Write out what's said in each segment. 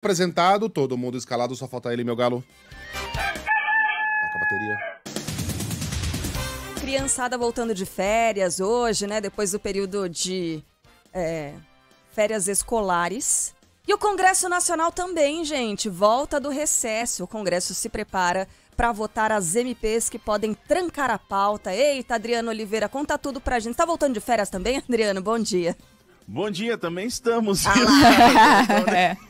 apresentado, todo mundo escalado, só falta ele, meu galo. Toca a bateria criançada voltando de férias hoje, né? Depois do período de é, férias escolares. E o Congresso Nacional também, gente, volta do recesso. O Congresso se prepara para votar as MPs que podem trancar a pauta. Eita, Adriano Oliveira, conta tudo pra gente. Tá voltando de férias também, Adriano? Bom dia. Bom dia, também estamos. Ah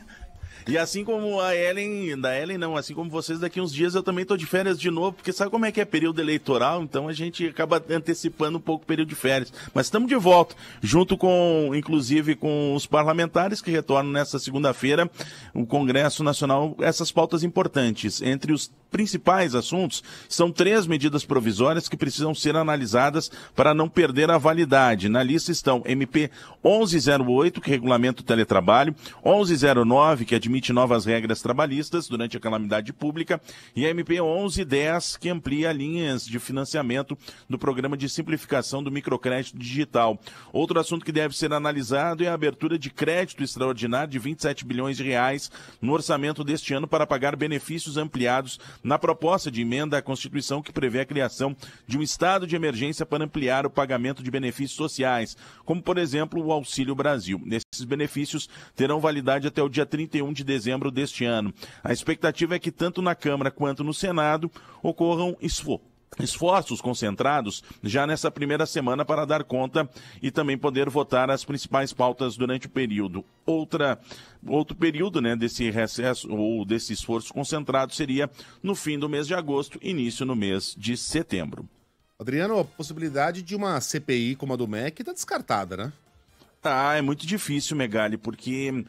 E assim como a Ellen, da Ellen não, assim como vocês, daqui uns dias eu também tô de férias de novo, porque sabe como é que é período eleitoral, então a gente acaba antecipando um pouco o período de férias. Mas estamos de volta, junto com, inclusive, com os parlamentares que retornam nesta segunda-feira, o Congresso Nacional, essas pautas importantes, entre os principais assuntos são três medidas provisórias que precisam ser analisadas para não perder a validade. Na lista estão MP 1108, que regulamenta o teletrabalho, 1109, que admite novas regras trabalhistas durante a calamidade pública, e MP 1110, que amplia linhas de financiamento do programa de simplificação do microcrédito digital. Outro assunto que deve ser analisado é a abertura de crédito extraordinário de 27 bilhões de reais no orçamento deste ano para pagar benefícios ampliados na proposta de emenda à Constituição que prevê a criação de um estado de emergência para ampliar o pagamento de benefícios sociais, como, por exemplo, o Auxílio Brasil. Esses benefícios terão validade até o dia 31 de dezembro deste ano. A expectativa é que tanto na Câmara quanto no Senado ocorram esforços esforços concentrados já nessa primeira semana para dar conta e também poder votar as principais pautas durante o período. Outra, outro período né, desse recesso ou desse esforço concentrado seria no fim do mês de agosto, início no mês de setembro. Adriano, a possibilidade de uma CPI como a do MEC está descartada, né? Tá, é muito difícil, Megali, porque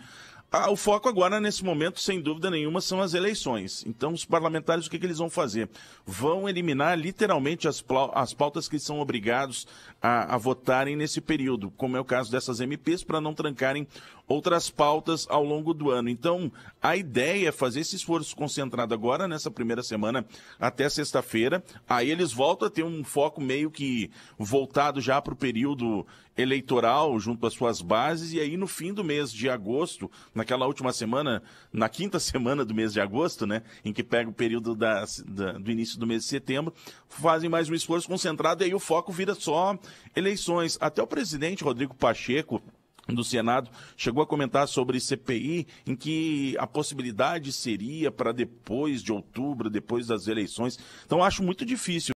ah, o foco agora, nesse momento, sem dúvida nenhuma, são as eleições. Então, os parlamentares, o que, que eles vão fazer? Vão eliminar literalmente as, as pautas que são obrigados a, a votarem nesse período, como é o caso dessas MPs, para não trancarem outras pautas ao longo do ano. Então, a ideia é fazer esse esforço concentrado agora nessa primeira semana até sexta-feira. Aí eles voltam a ter um foco meio que voltado já para o período eleitoral junto às suas bases e aí no fim do mês de agosto, naquela última semana, na quinta semana do mês de agosto, né, em que pega o período da, da, do início do mês de setembro, fazem mais um esforço concentrado e aí o foco vira só eleições. Até o presidente Rodrigo Pacheco do Senado chegou a comentar sobre CPI, em que a possibilidade seria para depois de outubro, depois das eleições. Então, acho muito difícil.